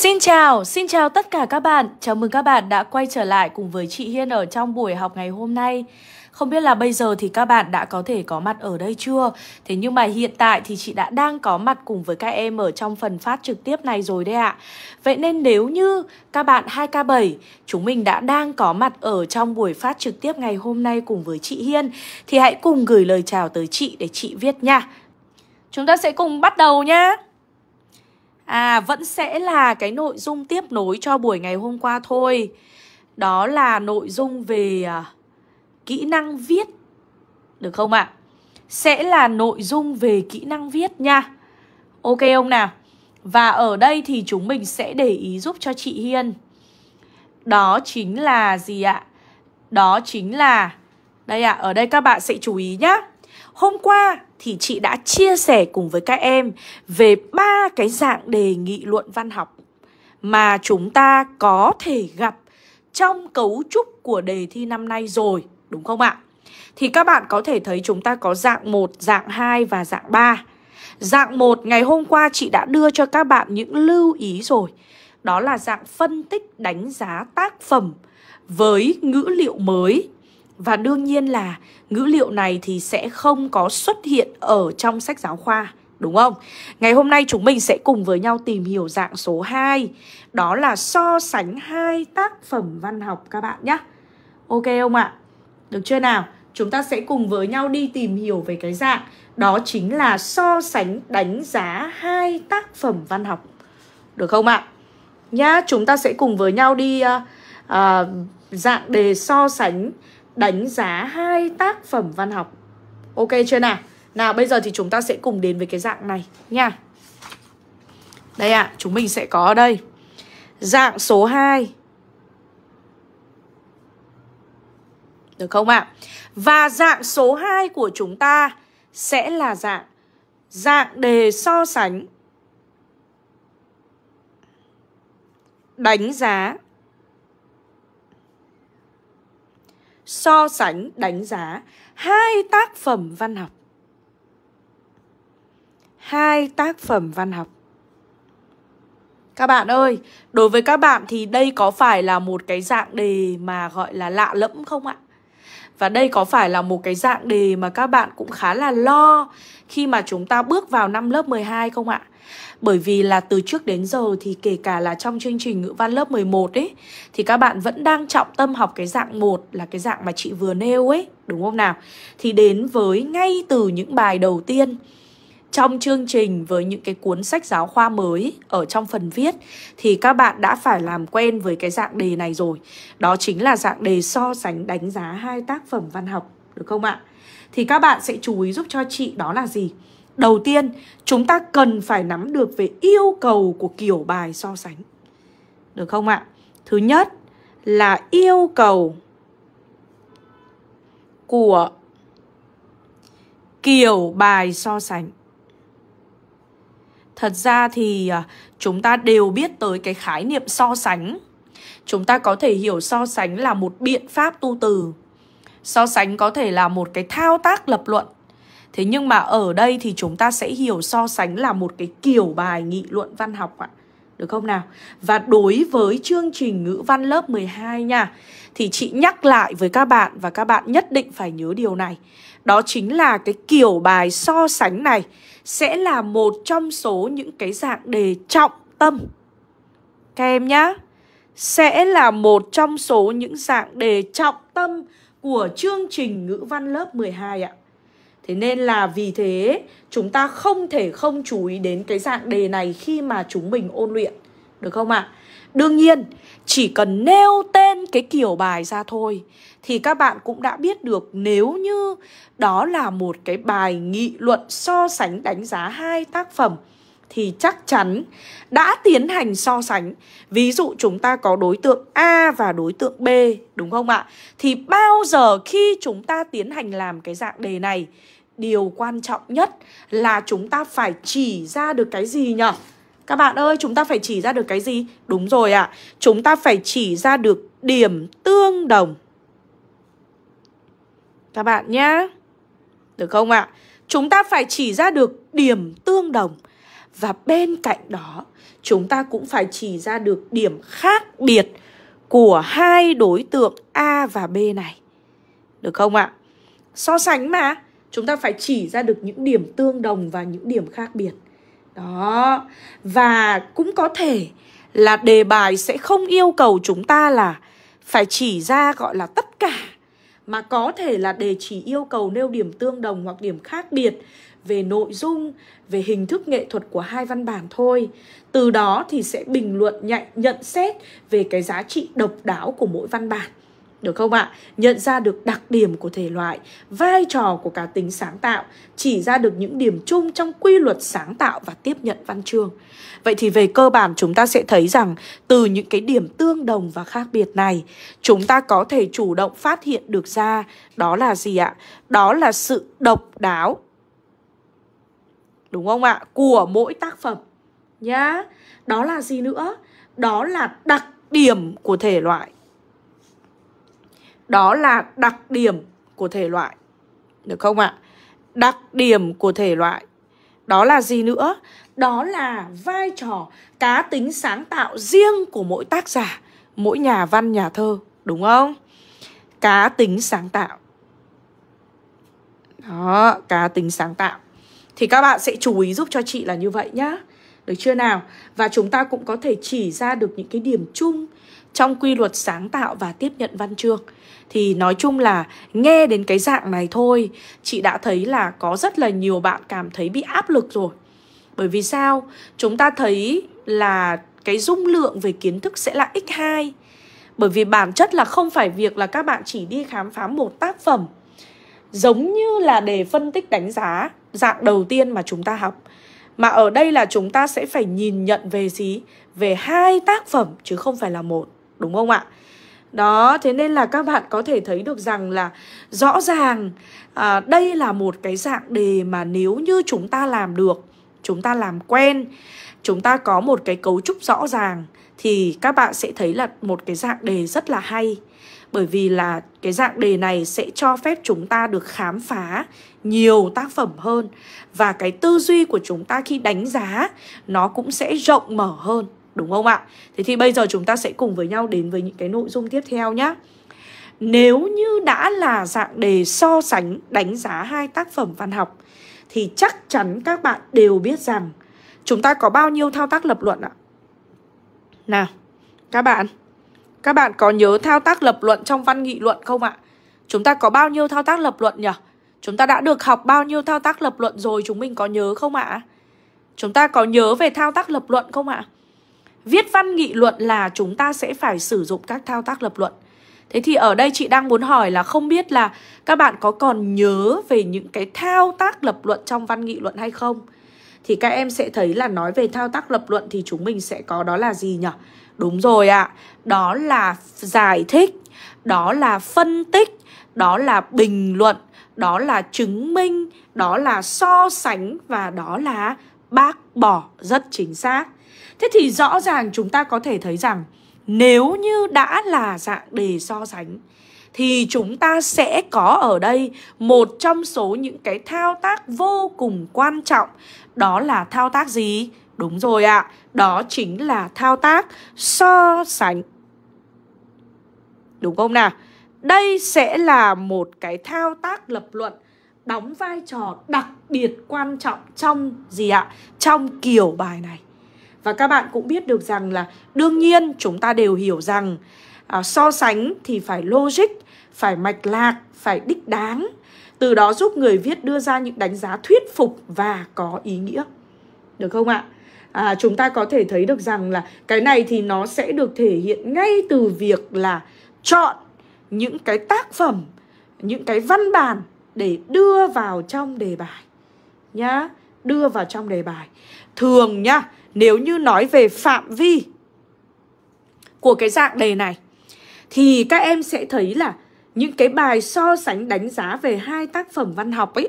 Xin chào, xin chào tất cả các bạn. Chào mừng các bạn đã quay trở lại cùng với chị Hiên ở trong buổi học ngày hôm nay. Không biết là bây giờ thì các bạn đã có thể có mặt ở đây chưa? Thế nhưng mà hiện tại thì chị đã đang có mặt cùng với các em ở trong phần phát trực tiếp này rồi đấy ạ. Vậy nên nếu như các bạn 2K7, chúng mình đã đang có mặt ở trong buổi phát trực tiếp ngày hôm nay cùng với chị Hiên thì hãy cùng gửi lời chào tới chị để chị viết nha. Chúng ta sẽ cùng bắt đầu nhé. À vẫn sẽ là cái nội dung tiếp nối cho buổi ngày hôm qua thôi Đó là nội dung về à, kỹ năng viết Được không ạ? Sẽ là nội dung về kỹ năng viết nha Ok ông nào? Và ở đây thì chúng mình sẽ để ý giúp cho chị Hiên Đó chính là gì ạ? Đó chính là Đây ạ, ở đây các bạn sẽ chú ý nhá Hôm qua thì chị đã chia sẻ cùng với các em về ba cái dạng đề nghị luận văn học mà chúng ta có thể gặp trong cấu trúc của đề thi năm nay rồi, đúng không ạ? Thì các bạn có thể thấy chúng ta có dạng 1, dạng 2 và dạng 3. Dạng 1 ngày hôm qua chị đã đưa cho các bạn những lưu ý rồi. Đó là dạng phân tích đánh giá tác phẩm với ngữ liệu mới và đương nhiên là ngữ liệu này thì sẽ không có xuất hiện ở trong sách giáo khoa đúng không? Ngày hôm nay chúng mình sẽ cùng với nhau tìm hiểu dạng số 2 Đó là so sánh hai tác phẩm văn học các bạn nhé Ok không ạ? Được chưa nào? Chúng ta sẽ cùng với nhau đi tìm hiểu về cái dạng Đó chính là so sánh đánh giá hai tác phẩm văn học Được không ạ? À? Nhá, chúng ta sẽ cùng với nhau đi uh, uh, dạng đề so sánh đánh giá hai tác phẩm văn học. Ok chưa nào? Nào bây giờ thì chúng ta sẽ cùng đến với cái dạng này nha. Đây ạ, à, chúng mình sẽ có ở đây. Dạng số 2. Được không ạ? À? Và dạng số 2 của chúng ta sẽ là dạng dạng đề so sánh đánh giá so sánh đánh giá hai tác phẩm văn học. Hai tác phẩm văn học. Các bạn ơi, đối với các bạn thì đây có phải là một cái dạng đề mà gọi là lạ lẫm không ạ? Và đây có phải là một cái dạng đề mà các bạn cũng khá là lo khi mà chúng ta bước vào năm lớp 12 không ạ? Bởi vì là từ trước đến giờ thì kể cả là trong chương trình ngữ văn lớp 11 ấy thì các bạn vẫn đang trọng tâm học cái dạng 1 là cái dạng mà chị vừa nêu ấy, đúng không nào? Thì đến với ngay từ những bài đầu tiên trong chương trình với những cái cuốn sách giáo khoa mới ở trong phần viết thì các bạn đã phải làm quen với cái dạng đề này rồi. Đó chính là dạng đề so sánh đánh giá hai tác phẩm văn học, được không ạ? Thì các bạn sẽ chú ý giúp cho chị đó là gì? Đầu tiên, chúng ta cần phải nắm được về yêu cầu của kiểu bài so sánh. Được không ạ? Thứ nhất là yêu cầu của kiểu bài so sánh thật ra thì à, chúng ta đều biết tới cái khái niệm so sánh chúng ta có thể hiểu so sánh là một biện pháp tu từ so sánh có thể là một cái thao tác lập luận thế nhưng mà ở đây thì chúng ta sẽ hiểu so sánh là một cái kiểu bài nghị luận văn học ạ được không nào? Và đối với chương trình ngữ văn lớp 12 nha Thì chị nhắc lại với các bạn và các bạn nhất định phải nhớ điều này Đó chính là cái kiểu bài so sánh này sẽ là một trong số những cái dạng đề trọng tâm. Các em nhá, sẽ là một trong số những dạng đề trọng tâm của chương trình ngữ văn lớp 12 ạ. Thế nên là vì thế chúng ta không thể không chú ý đến cái dạng đề này khi mà chúng mình ôn luyện. Được không ạ? À? Đương nhiên, chỉ cần nêu tên cái kiểu bài ra thôi thì các bạn cũng đã biết được nếu như đó là một cái bài nghị luận so sánh đánh giá hai tác phẩm thì chắc chắn đã tiến hành so sánh. Ví dụ chúng ta có đối tượng A và đối tượng B, đúng không ạ? Thì bao giờ khi chúng ta tiến hành làm cái dạng đề này, điều quan trọng nhất là chúng ta phải chỉ ra được cái gì nhỉ? Các bạn ơi, chúng ta phải chỉ ra được cái gì? Đúng rồi ạ, à, chúng ta phải chỉ ra được điểm tương đồng. Các bạn nhá. Được không ạ? À? Chúng ta phải chỉ ra được điểm tương đồng. Và bên cạnh đó, chúng ta cũng phải chỉ ra được điểm khác biệt của hai đối tượng A và B này. Được không ạ? À? So sánh mà, chúng ta phải chỉ ra được những điểm tương đồng và những điểm khác biệt. Đó. Và cũng có thể là đề bài sẽ không yêu cầu chúng ta là phải chỉ ra gọi là tất cả mà có thể là đề chỉ yêu cầu nêu điểm tương đồng hoặc điểm khác biệt về nội dung, về hình thức nghệ thuật của hai văn bản thôi. Từ đó thì sẽ bình luận nhận nhận xét về cái giá trị độc đáo của mỗi văn bản được không ạ? Nhận ra được đặc điểm của thể loại, vai trò của cá tính sáng tạo, chỉ ra được những điểm chung trong quy luật sáng tạo và tiếp nhận văn chương. Vậy thì về cơ bản chúng ta sẽ thấy rằng từ những cái điểm tương đồng và khác biệt này, chúng ta có thể chủ động phát hiện được ra đó là gì ạ? Đó là sự độc đáo. Đúng không ạ? Của mỗi tác phẩm nhá. Đó là gì nữa? Đó là đặc điểm của thể loại đó là đặc điểm của thể loại được không ạ đặc điểm của thể loại đó là gì nữa đó là vai trò cá tính sáng tạo riêng của mỗi tác giả mỗi nhà văn nhà thơ đúng không cá tính sáng tạo đó cá tính sáng tạo thì các bạn sẽ chú ý giúp cho chị là như vậy nhá được chưa nào và chúng ta cũng có thể chỉ ra được những cái điểm chung trong quy luật sáng tạo và tiếp nhận văn chương thì nói chung là nghe đến cái dạng này thôi chị đã thấy là có rất là nhiều bạn cảm thấy bị áp lực rồi bởi vì sao chúng ta thấy là cái dung lượng về kiến thức sẽ là x2 bởi vì bản chất là không phải việc là các bạn chỉ đi khám phá một tác phẩm giống như là để phân tích đánh giá dạng đầu tiên mà chúng ta học mà ở đây là chúng ta sẽ phải nhìn nhận về gì về hai tác phẩm chứ không phải là một đúng không ạ đó, thế nên là các bạn có thể thấy được rằng là rõ ràng à, đây là một cái dạng đề mà nếu như chúng ta làm được, chúng ta làm quen, chúng ta có một cái cấu trúc rõ ràng thì các bạn sẽ thấy là một cái dạng đề rất là hay. Bởi vì là cái dạng đề này sẽ cho phép chúng ta được khám phá nhiều tác phẩm hơn và cái tư duy của chúng ta khi đánh giá nó cũng sẽ rộng mở hơn đúng không ạ? Thế thì bây giờ chúng ta sẽ cùng với nhau đến với những cái nội dung tiếp theo nhé. Nếu như đã là dạng đề so sánh đánh giá hai tác phẩm văn học thì chắc chắn các bạn đều biết rằng chúng ta có bao nhiêu thao tác lập luận ạ? Nào, các bạn, các bạn có nhớ thao tác lập luận trong văn nghị luận không ạ? Chúng ta có bao nhiêu thao tác lập luận nhỉ? Chúng ta đã được học bao nhiêu thao tác lập luận rồi chúng mình có nhớ không ạ? Chúng ta có nhớ về thao tác lập luận không ạ? Viết văn nghị luận là chúng ta sẽ phải sử dụng các thao tác lập luận. Thế thì ở đây chị đang muốn hỏi là không biết là các bạn có còn nhớ về những cái thao tác lập luận trong văn nghị luận hay không? Thì các em sẽ thấy là nói về thao tác lập luận thì chúng mình sẽ có đó là gì nhỉ? Đúng rồi ạ, à, đó là giải thích, đó là phân tích, đó là bình luận, đó là chứng minh, đó là so sánh và đó là bác bỏ rất chính xác. Thế thì rõ ràng chúng ta có thể thấy rằng nếu như đã là dạng đề so sánh thì chúng ta sẽ có ở đây một trong số những cái thao tác vô cùng quan trọng đó là thao tác gì? Đúng rồi ạ, à, đó chính là thao tác so sánh. Đúng không nào? Đây sẽ là một cái thao tác lập luận đóng vai trò đặc biệt quan trọng trong gì ạ? Trong kiểu bài này. Và các bạn cũng biết được rằng là đương nhiên chúng ta đều hiểu rằng à, so sánh thì phải logic, phải mạch lạc, phải đích đáng. Từ đó giúp người viết đưa ra những đánh giá thuyết phục và có ý nghĩa. Được không ạ? À, chúng ta có thể thấy được rằng là cái này thì nó sẽ được thể hiện ngay từ việc là chọn những cái tác phẩm, những cái văn bản để đưa vào trong đề bài. Nhá đưa vào trong đề bài. Thường nhá, nếu như nói về phạm vi của cái dạng đề này thì các em sẽ thấy là những cái bài so sánh đánh giá về hai tác phẩm văn học ấy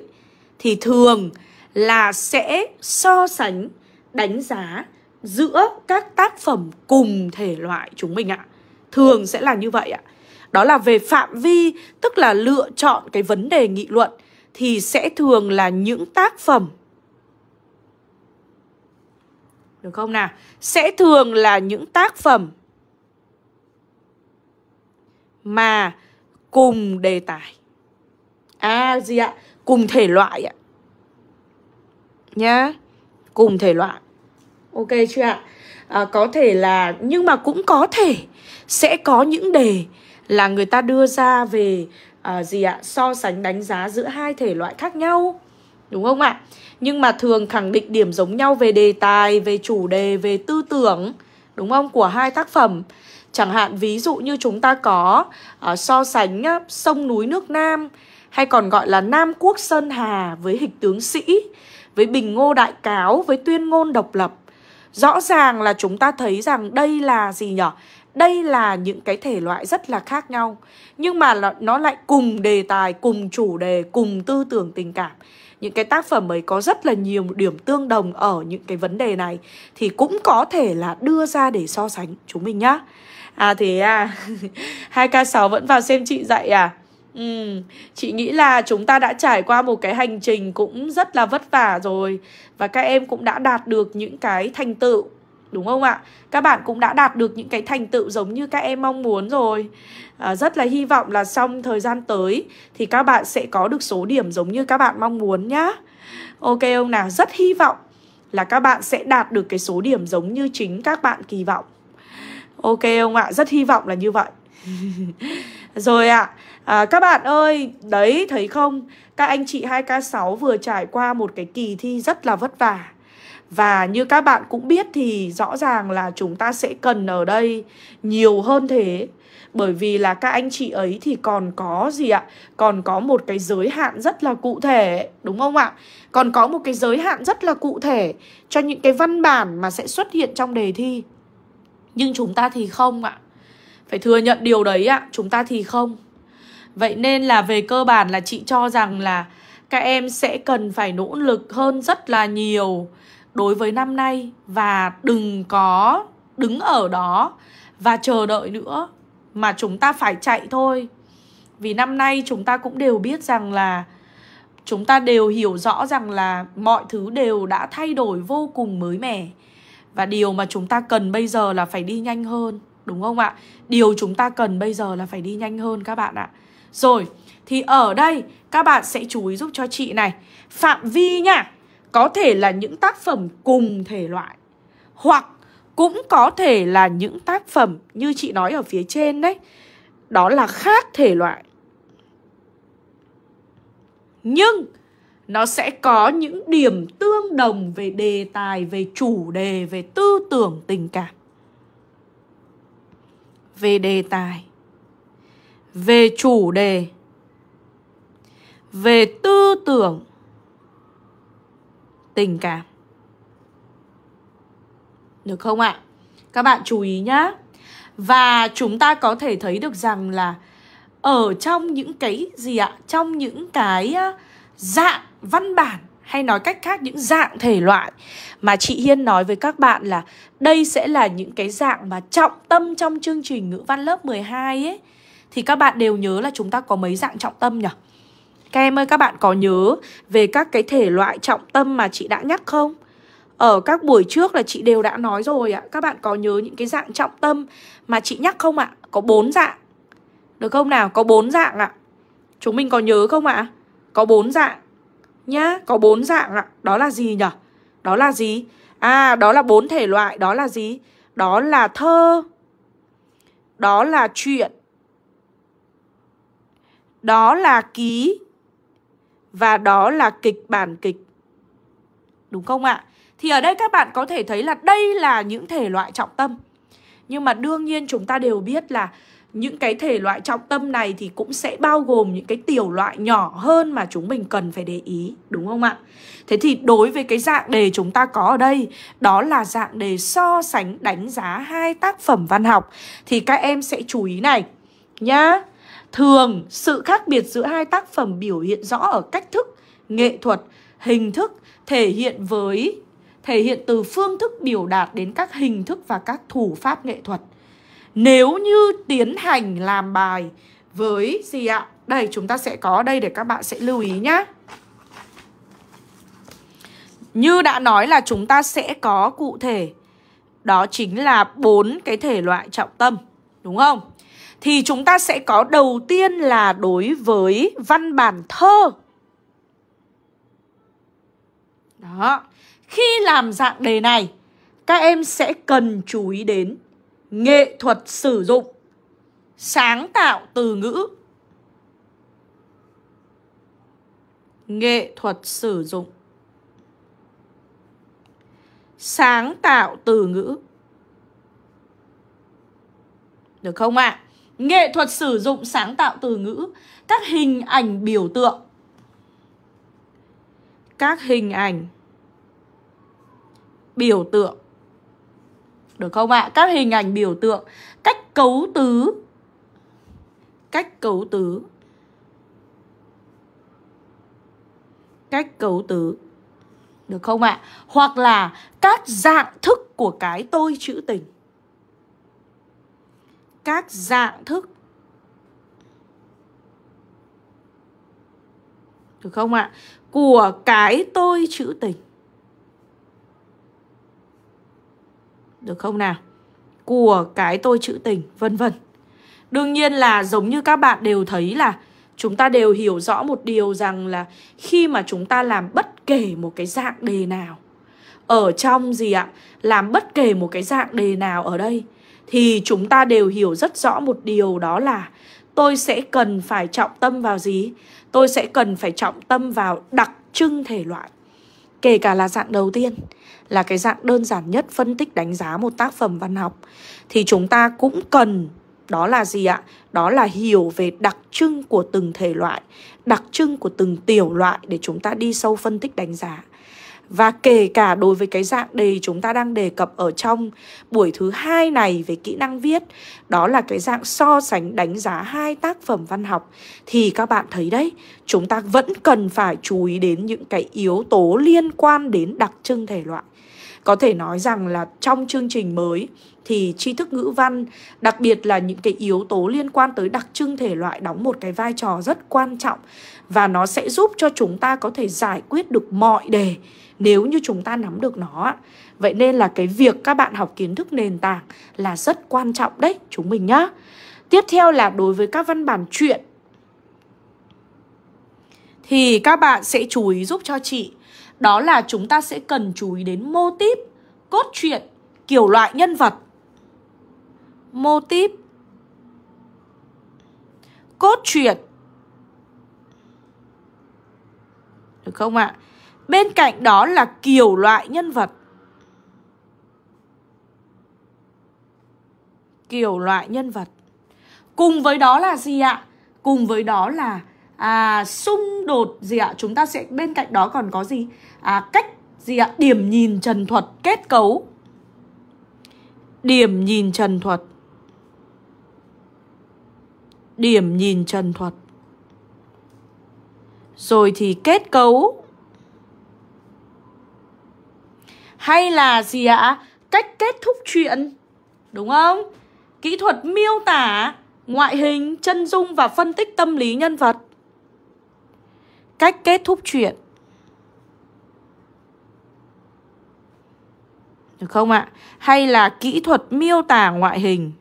thì thường là sẽ so sánh đánh giá giữa các tác phẩm cùng thể loại chúng mình ạ. Thường sẽ là như vậy ạ. Đó là về phạm vi, tức là lựa chọn cái vấn đề nghị luận thì sẽ thường là những tác phẩm được không nào? Sẽ thường là những tác phẩm mà cùng đề tài. À gì ạ? Cùng thể loại ạ. Nhá. Cùng thể loại. Ok chưa ạ? À, có thể là nhưng mà cũng có thể sẽ có những đề là người ta đưa ra về à, gì ạ? So sánh đánh giá giữa hai thể loại khác nhau Đúng không ạ? Nhưng mà thường khẳng định điểm giống nhau về đề tài, về chủ đề, về tư tưởng Đúng không? Của hai tác phẩm Chẳng hạn ví dụ như chúng ta có uh, so sánh uh, sông núi nước Nam Hay còn gọi là Nam Quốc Sơn Hà với hịch tướng sĩ Với bình ngô đại cáo, với tuyên ngôn độc lập Rõ ràng là chúng ta thấy rằng đây là gì nhở? Đây là những cái thể loại rất là khác nhau Nhưng mà nó lại cùng đề tài, cùng chủ đề, cùng tư tưởng tình cảm những cái tác phẩm ấy có rất là nhiều điểm tương đồng ở những cái vấn đề này thì cũng có thể là đưa ra để so sánh chúng mình nhá à thế à hai k 6 vẫn vào xem chị dạy à Ừ, chị nghĩ là chúng ta đã trải qua một cái hành trình cũng rất là vất vả rồi Và các em cũng đã đạt được những cái thành tựu đúng không ạ các bạn cũng đã đạt được những cái thành tựu giống như các em mong muốn rồi à, rất là hy vọng là trong thời gian tới thì các bạn sẽ có được số điểm giống như các bạn mong muốn nhá ok ông nào rất hy vọng là các bạn sẽ đạt được cái số điểm giống như chính các bạn kỳ vọng ok ông ạ rất hy vọng là như vậy rồi ạ à. à, các bạn ơi đấy thấy không các anh chị 2k6 vừa trải qua một cái kỳ thi rất là vất vả và như các bạn cũng biết thì rõ ràng là chúng ta sẽ cần ở đây nhiều hơn thế bởi vì là các anh chị ấy thì còn có gì ạ? Còn có một cái giới hạn rất là cụ thể, đúng không ạ? Còn có một cái giới hạn rất là cụ thể cho những cái văn bản mà sẽ xuất hiện trong đề thi. Nhưng chúng ta thì không ạ. Phải thừa nhận điều đấy ạ, chúng ta thì không. Vậy nên là về cơ bản là chị cho rằng là các em sẽ cần phải nỗ lực hơn rất là nhiều đối với năm nay và đừng có đứng ở đó và chờ đợi nữa mà chúng ta phải chạy thôi. Vì năm nay chúng ta cũng đều biết rằng là chúng ta đều hiểu rõ rằng là mọi thứ đều đã thay đổi vô cùng mới mẻ. Và điều mà chúng ta cần bây giờ là phải đi nhanh hơn, đúng không ạ? Điều chúng ta cần bây giờ là phải đi nhanh hơn các bạn ạ. Rồi, thì ở đây các bạn sẽ chú ý giúp cho chị này, phạm vi nha có thể là những tác phẩm cùng thể loại hoặc cũng có thể là những tác phẩm như chị nói ở phía trên đấy đó là khác thể loại nhưng nó sẽ có những điểm tương đồng về đề tài về chủ đề về tư tưởng tình cảm về đề tài về chủ đề về tư tưởng tình cảm được không ạ các bạn chú ý nhá và chúng ta có thể thấy được rằng là ở trong những cái gì ạ trong những cái dạng văn bản hay nói cách khác những dạng thể loại mà chị Hiên nói với các bạn là đây sẽ là những cái dạng mà trọng tâm trong chương trình ngữ văn lớp 12 ấy thì các bạn đều nhớ là chúng ta có mấy dạng trọng tâm nhỉ? Các em ơi các bạn có nhớ về các cái thể loại trọng tâm mà chị đã nhắc không? Ở các buổi trước là chị đều đã nói rồi ạ. Các bạn có nhớ những cái dạng trọng tâm mà chị nhắc không ạ? Có bốn dạng. Được không nào? Có bốn dạng ạ. Chúng mình có nhớ không ạ? Có bốn dạng. Nhá, có bốn dạng ạ. Đó là gì nhỉ? Đó là gì? À, đó là bốn thể loại. Đó là gì? Đó là thơ. Đó là chuyện. Đó là ký và đó là kịch bản kịch. Đúng không ạ? Thì ở đây các bạn có thể thấy là đây là những thể loại trọng tâm. Nhưng mà đương nhiên chúng ta đều biết là những cái thể loại trọng tâm này thì cũng sẽ bao gồm những cái tiểu loại nhỏ hơn mà chúng mình cần phải để ý, đúng không ạ? Thế thì đối với cái dạng đề chúng ta có ở đây, đó là dạng đề so sánh đánh giá hai tác phẩm văn học thì các em sẽ chú ý này nhá. Thường, sự khác biệt giữa hai tác phẩm biểu hiện rõ ở cách thức, nghệ thuật, hình thức thể hiện với thể hiện từ phương thức biểu đạt đến các hình thức và các thủ pháp nghệ thuật. Nếu như tiến hành làm bài với gì ạ? Đây chúng ta sẽ có đây để các bạn sẽ lưu ý nhá. Như đã nói là chúng ta sẽ có cụ thể đó chính là bốn cái thể loại trọng tâm, đúng không? thì chúng ta sẽ có đầu tiên là đối với văn bản thơ. Đó. Khi làm dạng đề này, các em sẽ cần chú ý đến nghệ thuật sử dụng, sáng tạo từ ngữ. Nghệ thuật sử dụng. Sáng tạo từ ngữ. Được không ạ? À? nghệ thuật sử dụng sáng tạo từ ngữ, các hình ảnh biểu tượng. Các hình ảnh biểu tượng. Được không ạ? Các hình ảnh biểu tượng, cách cấu tứ. Cách cấu tứ. Cách cấu tứ. Được không ạ? Hoặc là các dạng thức của cái tôi chữ tình các dạng thức Được không ạ? Của cái tôi chữ tình Được không nào? Của cái tôi chữ tình Vân vân Đương nhiên là giống như các bạn đều thấy là Chúng ta đều hiểu rõ một điều rằng là Khi mà chúng ta làm bất kể một cái dạng đề nào Ở trong gì ạ? Làm bất kể một cái dạng đề nào ở đây thì chúng ta đều hiểu rất rõ một điều đó là tôi sẽ cần phải trọng tâm vào gì? Tôi sẽ cần phải trọng tâm vào đặc trưng thể loại. Kể cả là dạng đầu tiên, là cái dạng đơn giản nhất phân tích đánh giá một tác phẩm văn học thì chúng ta cũng cần đó là gì ạ? Đó là hiểu về đặc trưng của từng thể loại, đặc trưng của từng tiểu loại để chúng ta đi sâu phân tích đánh giá và kể cả đối với cái dạng đề chúng ta đang đề cập ở trong buổi thứ hai này về kỹ năng viết đó là cái dạng so sánh đánh giá hai tác phẩm văn học thì các bạn thấy đấy chúng ta vẫn cần phải chú ý đến những cái yếu tố liên quan đến đặc trưng thể loại có thể nói rằng là trong chương trình mới thì tri thức ngữ văn đặc biệt là những cái yếu tố liên quan tới đặc trưng thể loại đóng một cái vai trò rất quan trọng và nó sẽ giúp cho chúng ta có thể giải quyết được mọi đề nếu như chúng ta nắm được nó vậy nên là cái việc các bạn học kiến thức nền tảng là rất quan trọng đấy chúng mình nhá tiếp theo là đối với các văn bản truyện thì các bạn sẽ chú ý giúp cho chị đó là chúng ta sẽ cần chú ý đến mô típ, cốt truyện, kiểu loại nhân vật. Mô típ, cốt truyện. Được không ạ? Bên cạnh đó là kiểu loại nhân vật. Kiểu loại nhân vật. Cùng với đó là gì ạ? Cùng với đó là à, xung đột gì ạ chúng ta sẽ bên cạnh đó còn có gì à, cách gì ạ điểm nhìn trần thuật kết cấu điểm nhìn trần thuật điểm nhìn trần thuật rồi thì kết cấu hay là gì ạ cách kết thúc chuyện đúng không kỹ thuật miêu tả ngoại hình chân dung và phân tích tâm lý nhân vật cách kết thúc chuyện được không ạ? Hay là kỹ thuật miêu tả ngoại hình.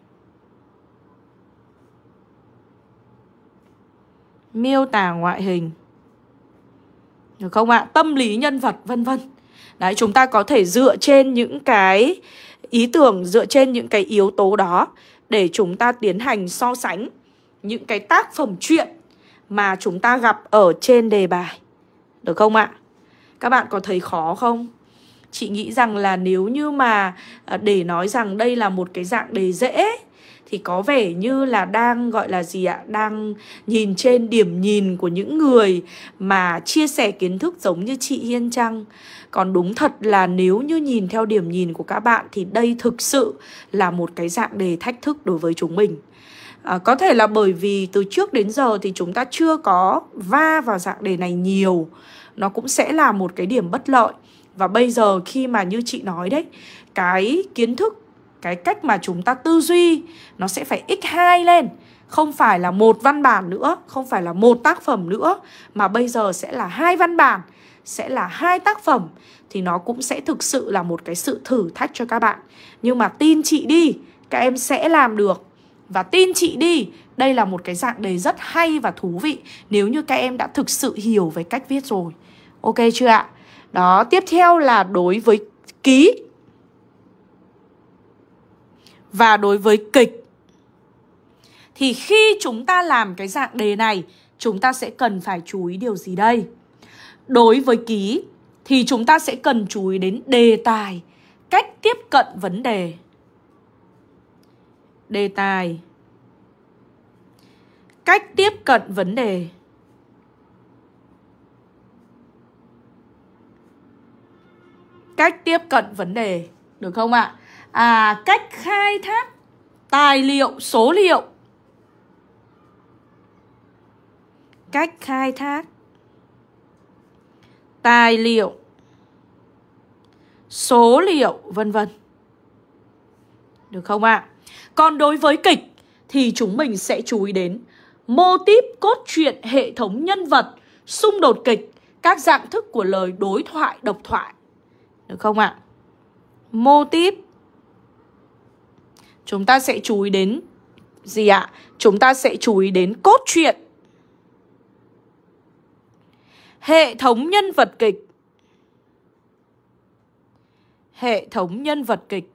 Miêu tả ngoại hình. Được không ạ? Tâm lý nhân vật vân vân. Đấy chúng ta có thể dựa trên những cái ý tưởng dựa trên những cái yếu tố đó để chúng ta tiến hành so sánh những cái tác phẩm truyện mà chúng ta gặp ở trên đề bài. Được không ạ? Các bạn có thấy khó không? Chị nghĩ rằng là nếu như mà à, để nói rằng đây là một cái dạng đề dễ thì có vẻ như là đang gọi là gì ạ đang nhìn trên điểm nhìn của những người mà chia sẻ kiến thức giống như chị Hiên Trăng còn đúng thật là nếu như nhìn theo điểm nhìn của các bạn thì đây thực sự là một cái dạng đề thách thức đối với chúng mình À, có thể là bởi vì từ trước đến giờ thì chúng ta chưa có va vào dạng đề này nhiều nó cũng sẽ là một cái điểm bất lợi và bây giờ khi mà như chị nói đấy cái kiến thức cái cách mà chúng ta tư duy nó sẽ phải x2 lên không phải là một văn bản nữa không phải là một tác phẩm nữa mà bây giờ sẽ là hai văn bản sẽ là hai tác phẩm thì nó cũng sẽ thực sự là một cái sự thử thách cho các bạn nhưng mà tin chị đi các em sẽ làm được và tin chị đi đây là một cái dạng đề rất hay và thú vị nếu như các em đã thực sự hiểu về cách viết rồi ok chưa ạ đó tiếp theo là đối với ký và đối với kịch thì khi chúng ta làm cái dạng đề này chúng ta sẽ cần phải chú ý điều gì đây đối với ký thì chúng ta sẽ cần chú ý đến đề tài cách tiếp cận vấn đề đề tài cách tiếp cận vấn đề cách tiếp cận vấn đề được không ạ à cách khai thác tài liệu số liệu cách khai thác tài liệu số liệu vân vân được không ạ à? Còn đối với kịch thì chúng mình sẽ chú ý đến mô típ cốt truyện hệ thống nhân vật, xung đột kịch, các dạng thức của lời đối thoại, độc thoại. Được không ạ? À? Mô típ chúng ta sẽ chú ý đến gì ạ? À? Chúng ta sẽ chú ý đến cốt truyện. Hệ thống nhân vật kịch. Hệ thống nhân vật kịch.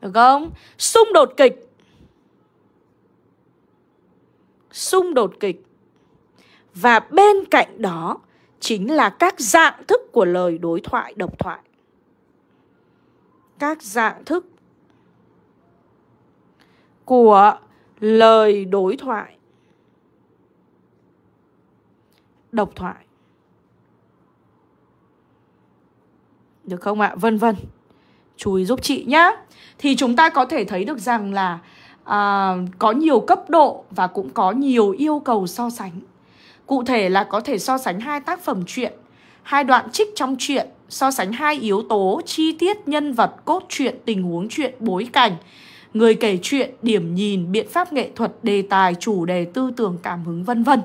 Được không? Xung đột kịch Xung đột kịch Và bên cạnh đó Chính là các dạng thức của lời đối thoại độc thoại Các dạng thức Của lời đối thoại Độc thoại Được không ạ? Vân vân chú ý giúp chị nhá thì chúng ta có thể thấy được rằng là à, có nhiều cấp độ và cũng có nhiều yêu cầu so sánh cụ thể là có thể so sánh hai tác phẩm truyện hai đoạn trích trong truyện so sánh hai yếu tố chi tiết nhân vật cốt truyện tình huống truyện bối cảnh người kể chuyện điểm nhìn biện pháp nghệ thuật đề tài chủ đề tư tưởng cảm hứng vân vân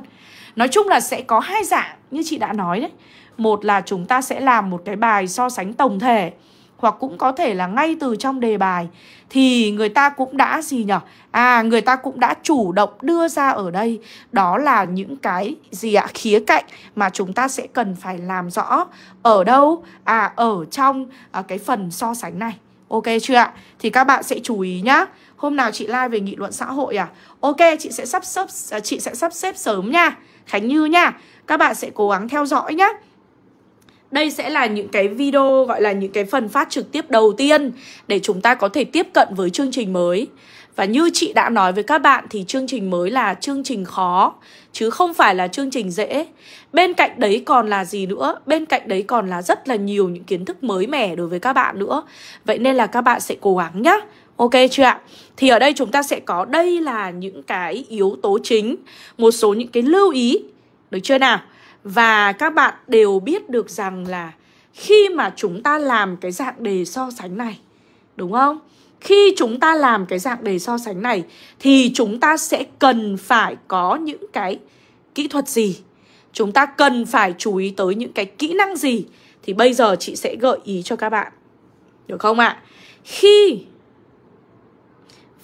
nói chung là sẽ có hai dạng như chị đã nói đấy một là chúng ta sẽ làm một cái bài so sánh tổng thể hoặc cũng có thể là ngay từ trong đề bài thì người ta cũng đã gì nhở à người ta cũng đã chủ động đưa ra ở đây đó là những cái gì ạ khía cạnh mà chúng ta sẽ cần phải làm rõ ở đâu à ở trong à, cái phần so sánh này ok chưa ạ thì các bạn sẽ chú ý nhá hôm nào chị like về nghị luận xã hội à ok chị sẽ sắp xếp à, chị sẽ sắp xếp sớm nha khánh như nha các bạn sẽ cố gắng theo dõi nhé đây sẽ là những cái video gọi là những cái phần phát trực tiếp đầu tiên để chúng ta có thể tiếp cận với chương trình mới. Và như chị đã nói với các bạn thì chương trình mới là chương trình khó chứ không phải là chương trình dễ. Bên cạnh đấy còn là gì nữa? Bên cạnh đấy còn là rất là nhiều những kiến thức mới mẻ đối với các bạn nữa. Vậy nên là các bạn sẽ cố gắng nhá. Ok chưa ạ? Thì ở đây chúng ta sẽ có đây là những cái yếu tố chính, một số những cái lưu ý. Được chưa nào? Và các bạn đều biết được rằng là khi mà chúng ta làm cái dạng đề so sánh này, đúng không? Khi chúng ta làm cái dạng đề so sánh này thì chúng ta sẽ cần phải có những cái kỹ thuật gì? Chúng ta cần phải chú ý tới những cái kỹ năng gì? Thì bây giờ chị sẽ gợi ý cho các bạn. Được không ạ? À? Khi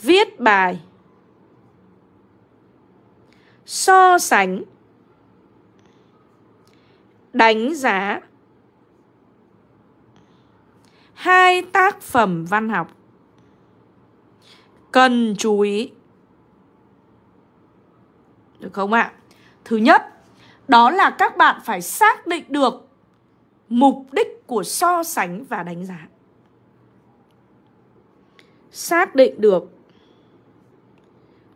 viết bài so sánh đánh giá hai tác phẩm văn học cần chú ý được không ạ? À? Thứ nhất, đó là các bạn phải xác định được mục đích của so sánh và đánh giá. Xác định được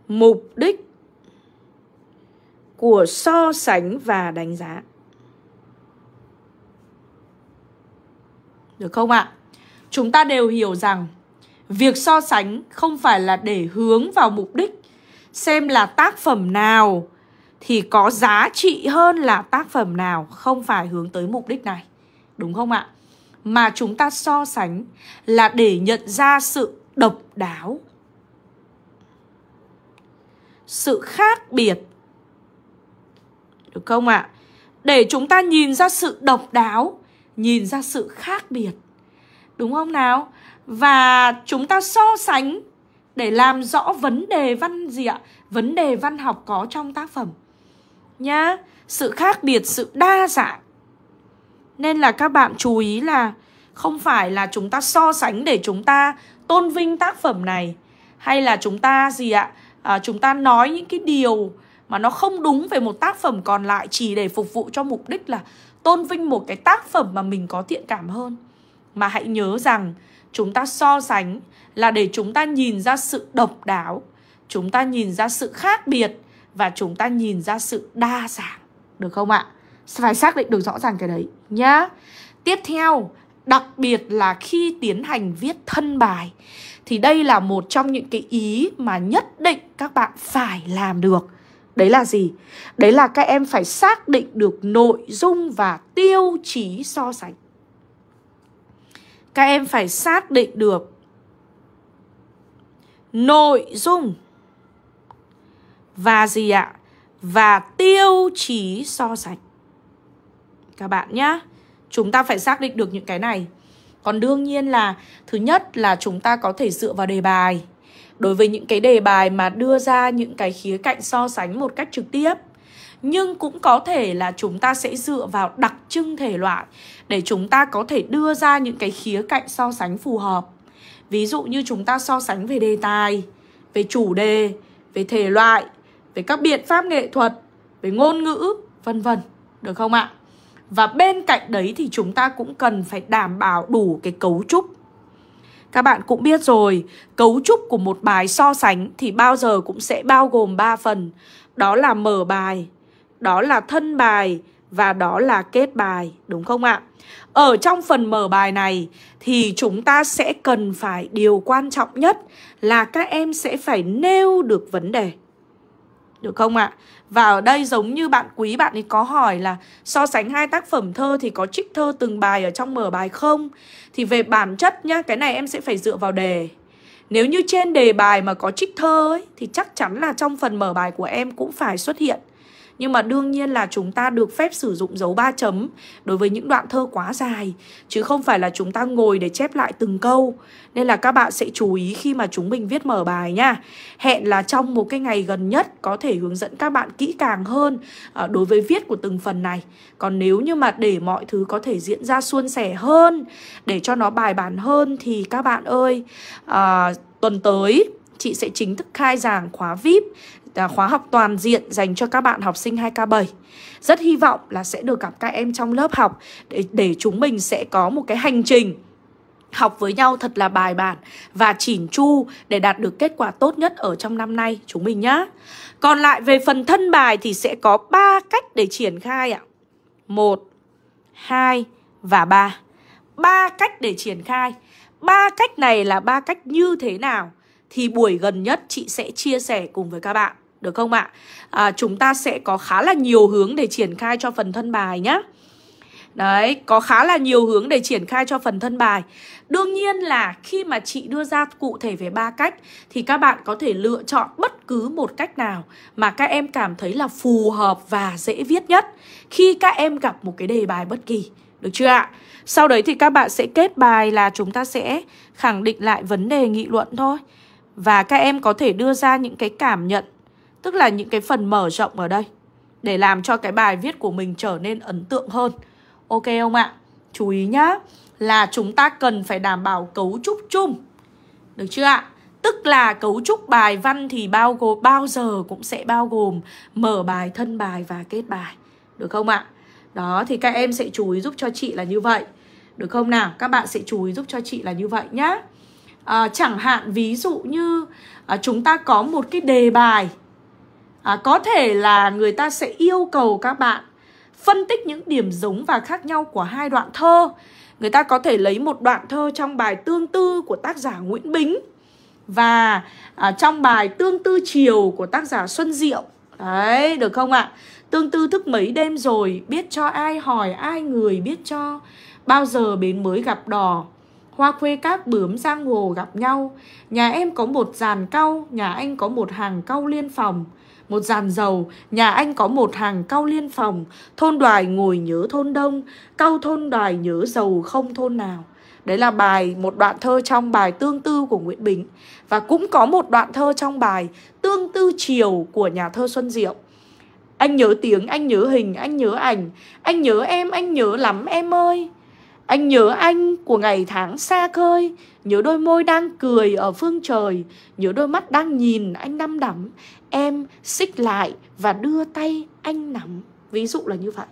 mục đích của so sánh và đánh giá. Được không ạ? Chúng ta đều hiểu rằng việc so sánh không phải là để hướng vào mục đích xem là tác phẩm nào thì có giá trị hơn là tác phẩm nào không phải hướng tới mục đích này. Đúng không ạ? Mà chúng ta so sánh là để nhận ra sự độc đáo sự khác biệt được không ạ để chúng ta nhìn ra sự độc đáo nhìn ra sự khác biệt đúng không nào và chúng ta so sánh để làm rõ vấn đề văn gì ạ vấn đề văn học có trong tác phẩm nhá sự khác biệt sự đa dạng nên là các bạn chú ý là không phải là chúng ta so sánh để chúng ta tôn vinh tác phẩm này hay là chúng ta gì ạ à, chúng ta nói những cái điều mà nó không đúng về một tác phẩm còn lại chỉ để phục vụ cho mục đích là tôn vinh một cái tác phẩm mà mình có thiện cảm hơn mà hãy nhớ rằng chúng ta so sánh là để chúng ta nhìn ra sự độc đáo chúng ta nhìn ra sự khác biệt và chúng ta nhìn ra sự đa dạng được không ạ phải xác định được rõ ràng cái đấy nhá tiếp theo đặc biệt là khi tiến hành viết thân bài thì đây là một trong những cái ý mà nhất định các bạn phải làm được Đấy là gì? Đấy là các em phải xác định được nội dung và tiêu chí so sánh. Các em phải xác định được nội dung và gì ạ? Và tiêu chí so sánh. Các bạn nhá, chúng ta phải xác định được những cái này. Còn đương nhiên là thứ nhất là chúng ta có thể dựa vào đề bài đối với những cái đề bài mà đưa ra những cái khía cạnh so sánh một cách trực tiếp nhưng cũng có thể là chúng ta sẽ dựa vào đặc trưng thể loại để chúng ta có thể đưa ra những cái khía cạnh so sánh phù hợp ví dụ như chúng ta so sánh về đề tài về chủ đề về thể loại về các biện pháp nghệ thuật về ngôn ngữ vân vân được không ạ và bên cạnh đấy thì chúng ta cũng cần phải đảm bảo đủ cái cấu trúc các bạn cũng biết rồi, cấu trúc của một bài so sánh thì bao giờ cũng sẽ bao gồm 3 phần. Đó là mở bài, đó là thân bài và đó là kết bài, đúng không ạ? Ở trong phần mở bài này thì chúng ta sẽ cần phải điều quan trọng nhất là các em sẽ phải nêu được vấn đề được không ạ? À? Và ở đây giống như bạn quý bạn ấy có hỏi là so sánh hai tác phẩm thơ thì có trích thơ từng bài ở trong mở bài không? Thì về bản chất nhá, cái này em sẽ phải dựa vào đề. Nếu như trên đề bài mà có trích thơ ấy, thì chắc chắn là trong phần mở bài của em cũng phải xuất hiện nhưng mà đương nhiên là chúng ta được phép sử dụng dấu ba chấm đối với những đoạn thơ quá dài chứ không phải là chúng ta ngồi để chép lại từng câu nên là các bạn sẽ chú ý khi mà chúng mình viết mở bài nha hẹn là trong một cái ngày gần nhất có thể hướng dẫn các bạn kỹ càng hơn à, đối với viết của từng phần này còn nếu như mà để mọi thứ có thể diễn ra suôn sẻ hơn để cho nó bài bản hơn thì các bạn ơi à, tuần tới chị sẽ chính thức khai giảng khóa VIP À, khóa học toàn diện dành cho các bạn học sinh 2K7. Rất hy vọng là sẽ được gặp các em trong lớp học để để chúng mình sẽ có một cái hành trình học với nhau thật là bài bản và chỉn chu để đạt được kết quả tốt nhất ở trong năm nay chúng mình nhá. Còn lại về phần thân bài thì sẽ có 3 cách để triển khai ạ. À. 1, 2 và 3. ba cách để triển khai. ba cách này là ba cách như thế nào? thì buổi gần nhất chị sẽ chia sẻ cùng với các bạn được không ạ? À, chúng ta sẽ có khá là nhiều hướng để triển khai cho phần thân bài nhé. Đấy, có khá là nhiều hướng để triển khai cho phần thân bài. Đương nhiên là khi mà chị đưa ra cụ thể về ba cách thì các bạn có thể lựa chọn bất cứ một cách nào mà các em cảm thấy là phù hợp và dễ viết nhất khi các em gặp một cái đề bài bất kỳ. Được chưa ạ? Sau đấy thì các bạn sẽ kết bài là chúng ta sẽ khẳng định lại vấn đề nghị luận thôi. Và các em có thể đưa ra những cái cảm nhận Tức là những cái phần mở rộng ở đây để làm cho cái bài viết của mình trở nên ấn tượng hơn. Ok không ạ? Chú ý nhá, là chúng ta cần phải đảm bảo cấu trúc chung. Được chưa ạ? Tức là cấu trúc bài văn thì bao gồm bao giờ cũng sẽ bao gồm mở bài, thân bài và kết bài. Được không ạ? Đó thì các em sẽ chú ý giúp cho chị là như vậy. Được không nào? Các bạn sẽ chú ý giúp cho chị là như vậy nhá. À, chẳng hạn ví dụ như à, chúng ta có một cái đề bài à, có thể là người ta sẽ yêu cầu các bạn phân tích những điểm giống và khác nhau của hai đoạn thơ người ta có thể lấy một đoạn thơ trong bài tương tư của tác giả nguyễn bính và à, trong bài tương tư chiều của tác giả xuân diệu đấy được không ạ tương tư thức mấy đêm rồi biết cho ai hỏi ai người biết cho bao giờ bến mới gặp đò hoa khuê cát bướm giang hồ gặp nhau nhà em có một dàn cau nhà anh có một hàng cau liên phòng một dàn dầu, nhà anh có một hàng cau liên phòng, thôn đoài ngồi nhớ thôn đông, cau thôn đoài nhớ dầu không thôn nào. Đấy là bài một đoạn thơ trong bài Tương tư của Nguyễn Bính và cũng có một đoạn thơ trong bài Tương tư chiều của nhà thơ Xuân Diệu. Anh nhớ tiếng, anh nhớ hình, anh nhớ ảnh, anh nhớ em, anh nhớ lắm em ơi. Anh nhớ anh của ngày tháng xa khơi Nhớ đôi môi đang cười ở phương trời Nhớ đôi mắt đang nhìn anh đăm đắm em xích lại và đưa tay anh nắm ví dụ là như vậy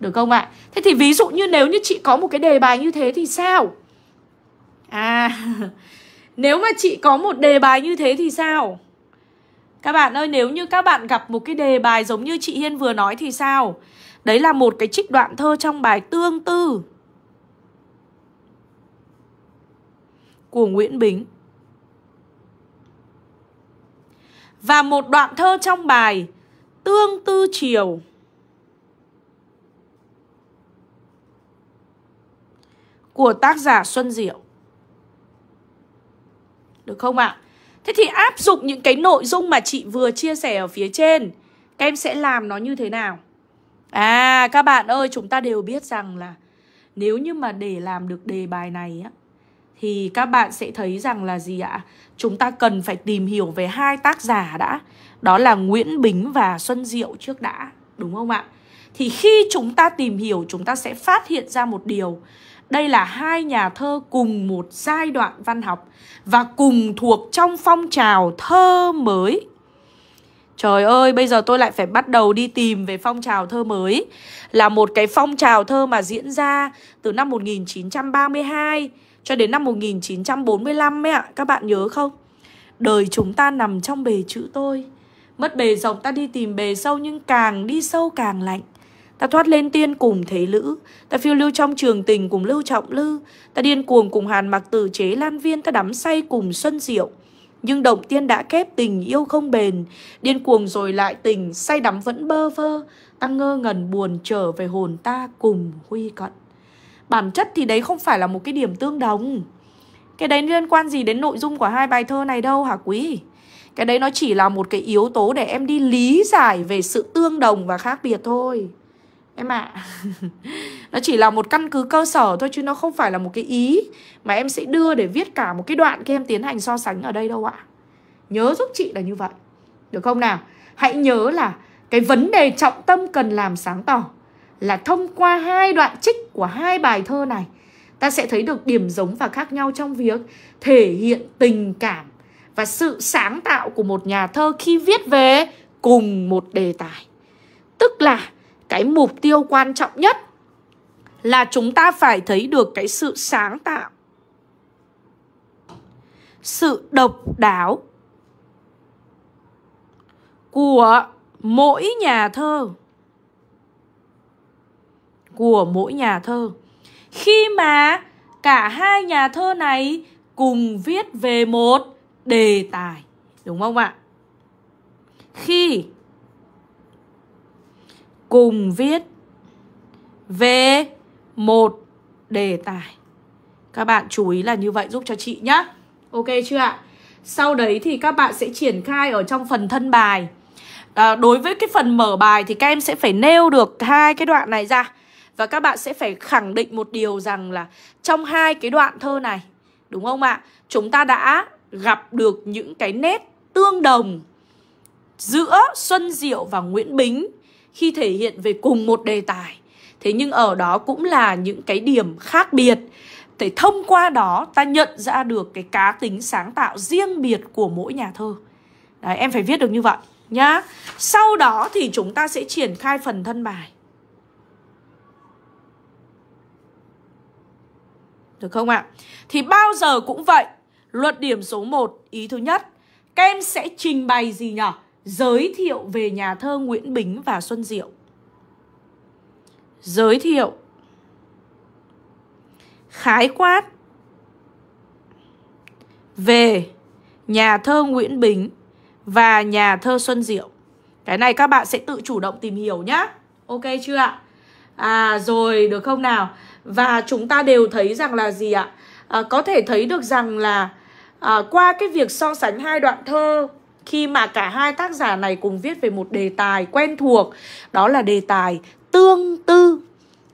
được không ạ thế thì ví dụ như nếu như chị có một cái đề bài như thế thì sao à nếu mà chị có một đề bài như thế thì sao các bạn ơi nếu như các bạn gặp một cái đề bài giống như chị Hiên vừa nói thì sao đấy là một cái trích đoạn thơ trong bài tương tư của Nguyễn Bính và một đoạn thơ trong bài Tương Tư Chiều. của tác giả Xuân Diệu. Được không ạ? Thế thì áp dụng những cái nội dung mà chị vừa chia sẻ ở phía trên, các em sẽ làm nó như thế nào? À các bạn ơi, chúng ta đều biết rằng là nếu như mà để làm được đề bài này á thì các bạn sẽ thấy rằng là gì ạ? Chúng ta cần phải tìm hiểu về hai tác giả đã. Đó là Nguyễn Bính và Xuân Diệu trước đã, đúng không ạ? Thì khi chúng ta tìm hiểu chúng ta sẽ phát hiện ra một điều Đây là hai nhà thơ cùng một giai đoạn văn học Và cùng thuộc trong phong trào thơ mới Trời ơi, bây giờ tôi lại phải bắt đầu đi tìm về phong trào thơ mới Là một cái phong trào thơ mà diễn ra từ năm 1932 cho đến năm 1945 ấy ạ, các bạn nhớ không? Đời chúng ta nằm trong bề chữ tôi. Mất bề rộng ta đi tìm bề sâu nhưng càng đi sâu càng lạnh. Ta thoát lên tiên cùng thế lữ, ta phiêu lưu trong trường tình cùng lưu trọng lư, ta điên cuồng cùng hàn mặc tử chế lan viên, ta đắm say cùng xuân diệu. Nhưng động tiên đã kép tình yêu không bền Điên cuồng rồi lại tình Say đắm vẫn bơ vơ Ta ngơ ngẩn buồn trở về hồn ta cùng huy cận bản chất thì đấy không phải là một cái điểm tương đồng cái đấy liên quan gì đến nội dung của hai bài thơ này đâu hả quý cái đấy nó chỉ là một cái yếu tố để em đi lý giải về sự tương đồng và khác biệt thôi em ạ à. nó chỉ là một căn cứ cơ sở thôi chứ nó không phải là một cái ý mà em sẽ đưa để viết cả một cái đoạn khi em tiến hành so sánh ở đây đâu ạ nhớ giúp chị là như vậy được không nào hãy nhớ là cái vấn đề trọng tâm cần làm sáng tỏ là thông qua hai đoạn trích của hai bài thơ này ta sẽ thấy được điểm giống và khác nhau trong việc thể hiện tình cảm và sự sáng tạo của một nhà thơ khi viết về cùng một đề tài. Tức là cái mục tiêu quan trọng nhất là chúng ta phải thấy được cái sự sáng tạo, sự độc đáo của mỗi nhà thơ của mỗi nhà thơ. Khi mà cả hai nhà thơ này cùng viết về một đề tài, đúng không ạ? Khi cùng viết về một đề tài. Các bạn chú ý là như vậy giúp cho chị nhé Ok chưa ạ? Sau đấy thì các bạn sẽ triển khai ở trong phần thân bài. À, đối với cái phần mở bài thì các em sẽ phải nêu được hai cái đoạn này ra. Và các bạn sẽ phải khẳng định một điều rằng là trong hai cái đoạn thơ này, đúng không ạ? Chúng ta đã gặp được những cái nét tương đồng giữa Xuân Diệu và Nguyễn Bính khi thể hiện về cùng một đề tài. Thế nhưng ở đó cũng là những cái điểm khác biệt để thông qua đó ta nhận ra được cái cá tính sáng tạo riêng biệt của mỗi nhà thơ. Đấy, em phải viết được như vậy nhá. Sau đó thì chúng ta sẽ triển khai phần thân bài. Được không ạ? Thì bao giờ cũng vậy luật điểm số 1 ý thứ nhất Các em sẽ trình bày gì nhỉ? Giới thiệu về nhà thơ Nguyễn Bính và Xuân Diệu Giới thiệu Khái quát Về nhà thơ Nguyễn Bính và nhà thơ Xuân Diệu Cái này các bạn sẽ tự chủ động tìm hiểu nhá Ok chưa ạ? À rồi được không nào? Và chúng ta đều thấy rằng là gì ạ? À, có thể thấy được rằng là à, qua cái việc so sánh hai đoạn thơ khi mà cả hai tác giả này cùng viết về một đề tài quen thuộc, đó là đề tài tương tư.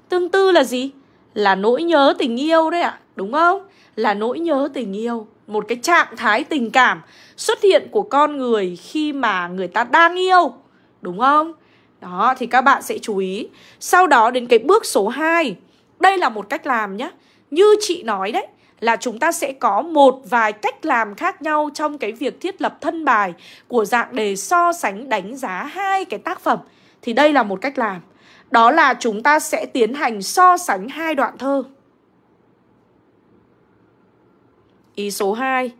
Tương tư là gì? Là nỗi nhớ tình yêu đấy ạ, đúng không? Là nỗi nhớ tình yêu một cái trạng thái tình cảm xuất hiện của con người khi mà người ta đang yêu, đúng không? Đó thì các bạn sẽ chú ý. Sau đó đến cái bước số 2 đây là một cách làm nhé như chị nói đấy là chúng ta sẽ có một vài cách làm khác nhau trong cái việc thiết lập thân bài của dạng đề so sánh đánh giá hai cái tác phẩm thì đây là một cách làm đó là chúng ta sẽ tiến hành so sánh hai đoạn thơ ý số 2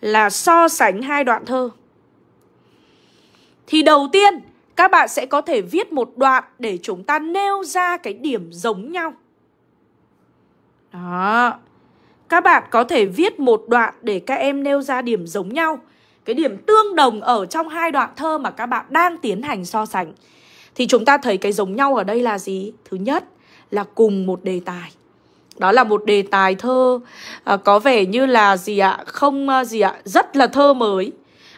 là so sánh hai đoạn thơ thì đầu tiên các bạn sẽ có thể viết một đoạn để chúng ta nêu ra cái điểm giống nhau đó. Các bạn có thể viết một đoạn để các em nêu ra điểm giống nhau Cái điểm tương đồng ở trong hai đoạn thơ mà các bạn đang tiến hành so sánh Thì chúng ta thấy cái giống nhau ở đây là gì? Thứ nhất là cùng một đề tài đó là một đề tài thơ à, có vẻ như là gì ạ không à, gì ạ rất là thơ mới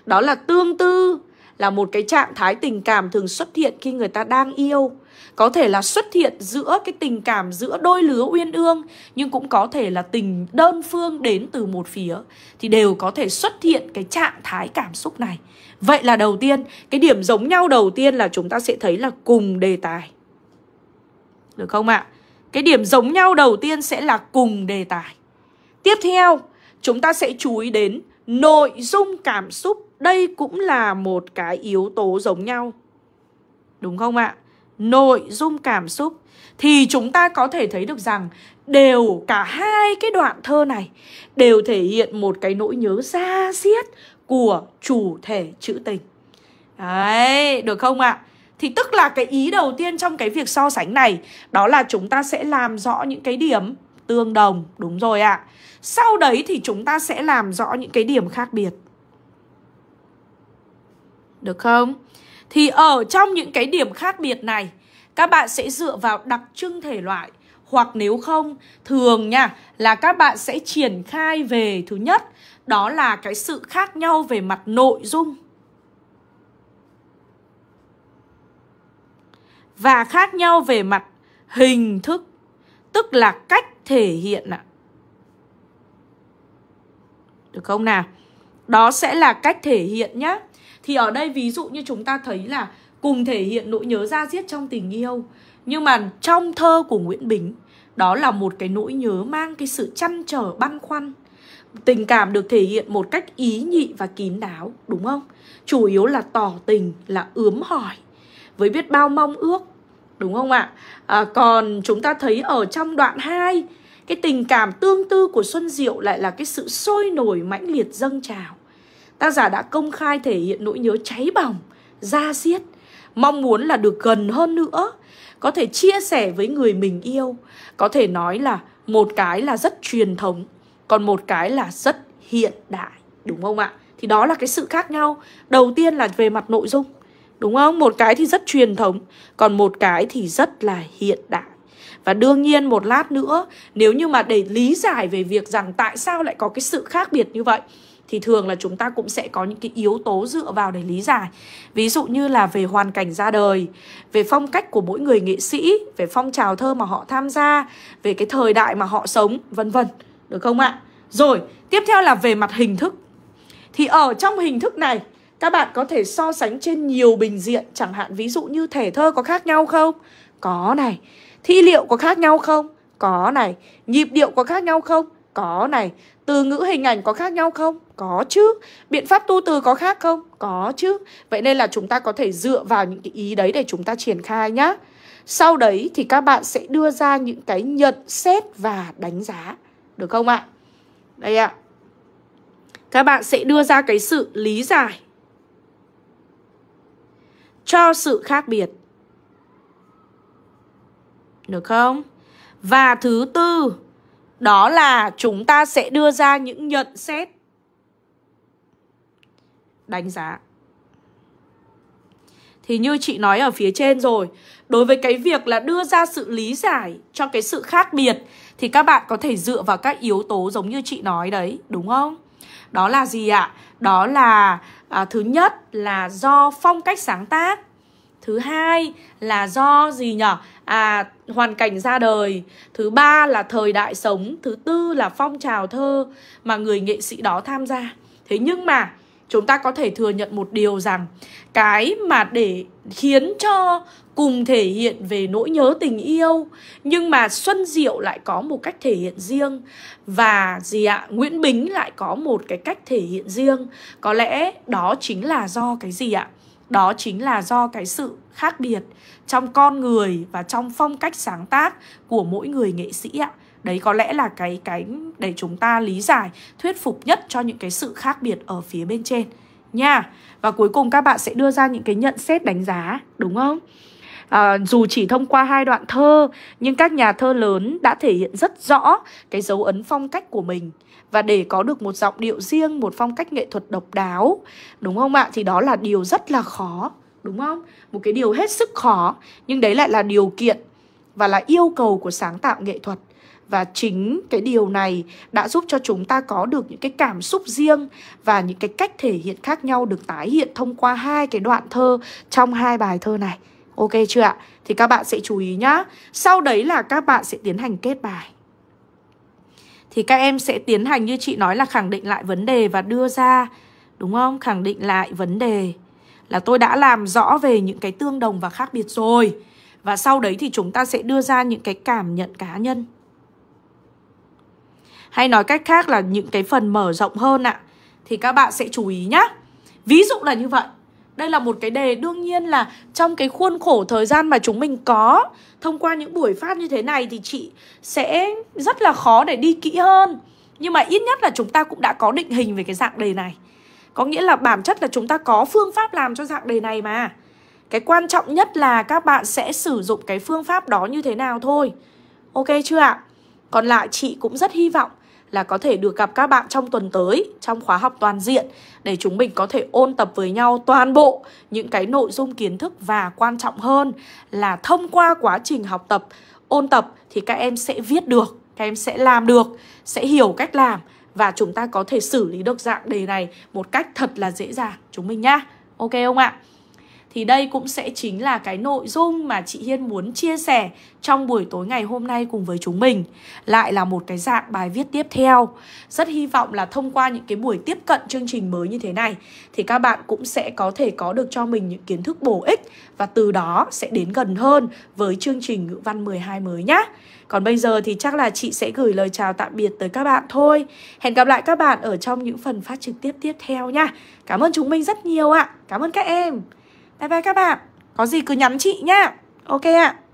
đó là tương tư là một cái trạng thái tình cảm thường xuất hiện khi người ta đang yêu có thể là xuất hiện giữa cái tình cảm giữa đôi lứa uyên ương nhưng cũng có thể là tình đơn phương đến từ một phía thì đều có thể xuất hiện cái trạng thái cảm xúc này vậy là đầu tiên cái điểm giống nhau đầu tiên là chúng ta sẽ thấy là cùng đề tài được không ạ à? cái điểm giống nhau đầu tiên sẽ là cùng đề tài tiếp theo chúng ta sẽ chú ý đến nội dung cảm xúc đây cũng là một cái yếu tố giống nhau đúng không ạ à? nội dung cảm xúc thì chúng ta có thể thấy được rằng đều cả hai cái đoạn thơ này đều thể hiện một cái nỗi nhớ xa xiết của chủ thể trữ tình. Đấy, được không ạ? À? Thì tức là cái ý đầu tiên trong cái việc so sánh này đó là chúng ta sẽ làm rõ những cái điểm tương đồng, đúng rồi ạ. À. Sau đấy thì chúng ta sẽ làm rõ những cái điểm khác biệt. Được không? Thì ở trong những cái điểm khác biệt này Các bạn sẽ dựa vào đặc trưng thể loại Hoặc nếu không Thường nha là các bạn sẽ triển khai về thứ nhất Đó là cái sự khác nhau về mặt nội dung Và khác nhau về mặt hình thức Tức là cách thể hiện ạ Được không nào? Đó sẽ là cách thể hiện nhé thì ở đây ví dụ như chúng ta thấy là cùng thể hiện nỗi nhớ ra diết trong tình yêu. Nhưng mà trong thơ của Nguyễn Bính, đó là một cái nỗi nhớ mang cái sự chăn trở băn khoăn. Tình cảm được thể hiện một cách ý nhị và kín đáo, đúng không? Chủ yếu là tỏ tình, là ướm hỏi, với biết bao mong ước, đúng không ạ? À, còn chúng ta thấy ở trong đoạn 2, cái tình cảm tương tư của Xuân Diệu lại là cái sự sôi nổi mãnh liệt dâng trào Tác giả đã công khai thể hiện nỗi nhớ cháy bỏng, da diết, mong muốn là được gần hơn nữa, có thể chia sẻ với người mình yêu. Có thể nói là một cái là rất truyền thống, còn một cái là rất hiện đại, đúng không ạ? Thì đó là cái sự khác nhau. Đầu tiên là về mặt nội dung, đúng không? Một cái thì rất truyền thống, còn một cái thì rất là hiện đại. Và đương nhiên một lát nữa, nếu như mà để lý giải về việc rằng tại sao lại có cái sự khác biệt như vậy thì thường là chúng ta cũng sẽ có những cái yếu tố dựa vào để lý giải. Ví dụ như là về hoàn cảnh ra đời, về phong cách của mỗi người nghệ sĩ, về phong trào thơ mà họ tham gia, về cái thời đại mà họ sống, vân vân. Được không ạ? Rồi, tiếp theo là về mặt hình thức. Thì ở trong hình thức này, các bạn có thể so sánh trên nhiều bình diện, chẳng hạn ví dụ như thể thơ có khác nhau không? Có này. Thi liệu có khác nhau không? Có này. Nhịp điệu có khác nhau không? Có này, từ ngữ hình ảnh có khác nhau không? Có chứ. Biện pháp tu từ có khác không? Có chứ. Vậy nên là chúng ta có thể dựa vào những cái ý đấy để chúng ta triển khai nhá. Sau đấy thì các bạn sẽ đưa ra những cái nhận xét và đánh giá. Được không ạ? Đây ạ. Các bạn sẽ đưa ra cái sự lý giải cho sự khác biệt. Được không? Và thứ tư đó là chúng ta sẽ đưa ra những nhận xét đánh giá thì như chị nói ở phía trên rồi đối với cái việc là đưa ra sự lý giải cho cái sự khác biệt thì các bạn có thể dựa vào các yếu tố giống như chị nói đấy đúng không đó là gì ạ đó là à, thứ nhất là do phong cách sáng tác thứ hai là do gì nhở à hoàn cảnh ra đời thứ ba là thời đại sống thứ tư là phong trào thơ mà người nghệ sĩ đó tham gia thế nhưng mà chúng ta có thể thừa nhận một điều rằng cái mà để khiến cho cùng thể hiện về nỗi nhớ tình yêu nhưng mà xuân diệu lại có một cách thể hiện riêng và gì ạ nguyễn bính lại có một cái cách thể hiện riêng có lẽ đó chính là do cái gì ạ đó chính là do cái sự khác biệt trong con người và trong phong cách sáng tác của mỗi người nghệ sĩ ạ đấy có lẽ là cái cái để chúng ta lý giải thuyết phục nhất cho những cái sự khác biệt ở phía bên trên nha và cuối cùng các bạn sẽ đưa ra những cái nhận xét đánh giá đúng không à, dù chỉ thông qua hai đoạn thơ nhưng các nhà thơ lớn đã thể hiện rất rõ cái dấu ấn phong cách của mình và để có được một giọng điệu riêng một phong cách nghệ thuật độc đáo đúng không ạ thì đó là điều rất là khó đúng không một cái điều hết sức khó nhưng đấy lại là điều kiện và là yêu cầu của sáng tạo nghệ thuật và chính cái điều này đã giúp cho chúng ta có được những cái cảm xúc riêng và những cái cách thể hiện khác nhau được tái hiện thông qua hai cái đoạn thơ trong hai bài thơ này ok chưa ạ thì các bạn sẽ chú ý nhá sau đấy là các bạn sẽ tiến hành kết bài thì các em sẽ tiến hành như chị nói là khẳng định lại vấn đề và đưa ra đúng không? Khẳng định lại vấn đề là tôi đã làm rõ về những cái tương đồng và khác biệt rồi. Và sau đấy thì chúng ta sẽ đưa ra những cái cảm nhận cá nhân. Hay nói cách khác là những cái phần mở rộng hơn ạ. À, thì các bạn sẽ chú ý nhá. Ví dụ là như vậy. Đây là một cái đề đương nhiên là trong cái khuôn khổ thời gian mà chúng mình có Thông qua những buổi phát như thế này thì chị sẽ rất là khó để đi kỹ hơn Nhưng mà ít nhất là chúng ta cũng đã có định hình về cái dạng đề này Có nghĩa là bản chất là chúng ta có phương pháp làm cho dạng đề này mà Cái quan trọng nhất là các bạn sẽ sử dụng cái phương pháp đó như thế nào thôi Ok chưa ạ? Còn lại chị cũng rất hy vọng là có thể được gặp các bạn trong tuần tới trong khóa học toàn diện để chúng mình có thể ôn tập với nhau toàn bộ những cái nội dung kiến thức và quan trọng hơn là thông qua quá trình học tập ôn tập thì các em sẽ viết được các em sẽ làm được sẽ hiểu cách làm và chúng ta có thể xử lý được dạng đề này một cách thật là dễ dàng chúng mình nhá ok không ạ thì đây cũng sẽ chính là cái nội dung mà chị Hiên muốn chia sẻ trong buổi tối ngày hôm nay cùng với chúng mình. Lại là một cái dạng bài viết tiếp theo. Rất hy vọng là thông qua những cái buổi tiếp cận chương trình mới như thế này thì các bạn cũng sẽ có thể có được cho mình những kiến thức bổ ích và từ đó sẽ đến gần hơn với chương trình ngữ văn 12 mới nhé. Còn bây giờ thì chắc là chị sẽ gửi lời chào tạm biệt tới các bạn thôi. Hẹn gặp lại các bạn ở trong những phần phát trực tiếp tiếp theo nha. Cảm ơn chúng mình rất nhiều ạ. À. Cảm ơn các em. Bye bye các bạn. Có gì cứ nhắn chị nhá. Ok ạ. À.